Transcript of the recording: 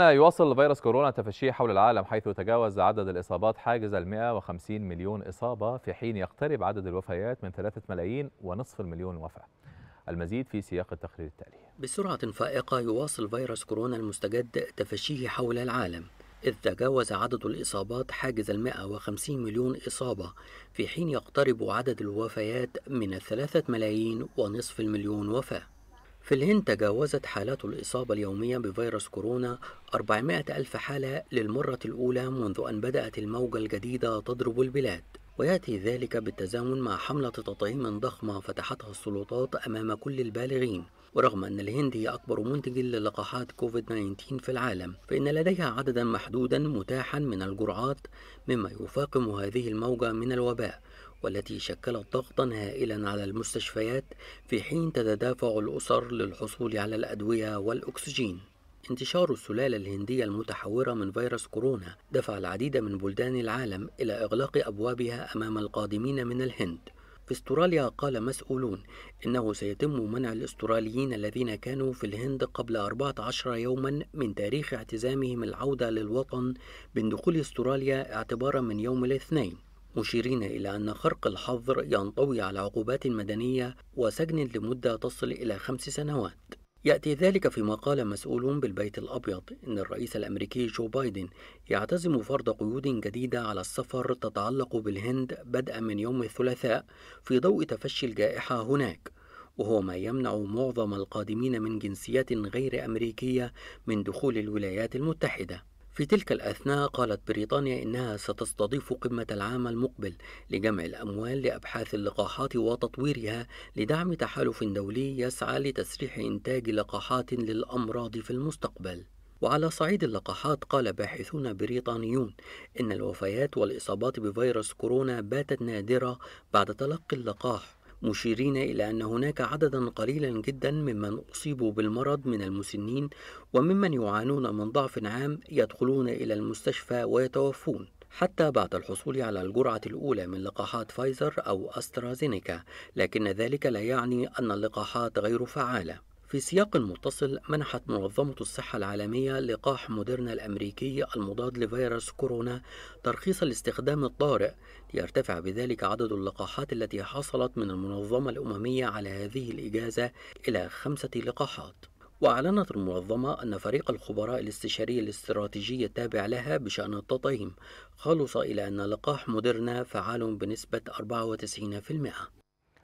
يواصل فيروس كورونا تفشيه حول العالم حيث تجاوز عدد الإصابات حاجز ال 150 مليون إصابة في حين يقترب عدد الوفيات من 3 ملايين ونصف المليون وفاة المزيد في سياق التقرير التالي بسرعة فائقة يواصل فيروس كورونا المستجد تفشيه حول العالم إذ تجاوز عدد الإصابات حاجز ال 150 مليون إصابة في حين يقترب عدد الوفيات من الثلاثة ملايين ونصف المليون وفاة في الهند تجاوزت حالات الإصابة اليومية بفيروس كورونا 400 ألف حالة للمرة الأولى منذ أن بدأت الموجة الجديدة تضرب البلاد ويأتي ذلك بالتزامن مع حملة تطعيم ضخمة فتحتها السلطات أمام كل البالغين ورغم أن الهند هي أكبر منتج للقاحات كوفيد-19 في العالم فإن لديها عددا محدودا متاحا من الجرعات مما يفاقم هذه الموجة من الوباء والتي شكلت ضغطا هائلا على المستشفيات في حين تتدافع الأسر للحصول على الأدوية والأكسجين انتشار السلالة الهندية المتحورة من فيروس كورونا دفع العديد من بلدان العالم إلى إغلاق أبوابها أمام القادمين من الهند في استراليا قال مسؤولون إنه سيتم منع الأستراليين الذين كانوا في الهند قبل 14 يوما من تاريخ اعتزامهم العودة للوطن من دخول استراليا اعتبارا من يوم الاثنين مشيرين إلى أن خرق الحظر ينطوي على عقوبات مدنية وسجن لمدة تصل إلى خمس سنوات يأتي ذلك فيما قال مسؤول بالبيت الأبيض إن الرئيس الأمريكي جو بايدن يعتزم فرض قيود جديدة على السفر تتعلق بالهند بدءا من يوم الثلاثاء في ضوء تفشي الجائحة هناك وهو ما يمنع معظم القادمين من جنسيات غير أمريكية من دخول الولايات المتحدة في تلك الأثناء قالت بريطانيا إنها ستستضيف قمة العام المقبل لجمع الأموال لأبحاث اللقاحات وتطويرها لدعم تحالف دولي يسعى لتسريح إنتاج لقاحات للأمراض في المستقبل. وعلى صعيد اللقاحات قال باحثون بريطانيون إن الوفيات والإصابات بفيروس كورونا باتت نادرة بعد تلقي اللقاح مشيرين إلى أن هناك عددا قليلا جدا ممن أصيبوا بالمرض من المسنين وممن يعانون من ضعف عام يدخلون إلى المستشفى ويتوفون حتى بعد الحصول على الجرعة الأولى من لقاحات فايزر أو أسترازينيكا لكن ذلك لا يعني أن اللقاحات غير فعالة في سياق متصل منحت منظمة الصحة العالمية لقاح موديرنا الأمريكي المضاد لفيروس كورونا ترخيص الاستخدام الطارئ ليرتفع بذلك عدد اللقاحات التي حصلت من المنظمة الأممية على هذه الإجازة إلى خمسة لقاحات وأعلنت المنظمة أن فريق الخبراء الاستشاري الاستراتيجي التابع لها بشأن التطعيم خلص إلى أن لقاح موديرنا فعال بنسبة 94%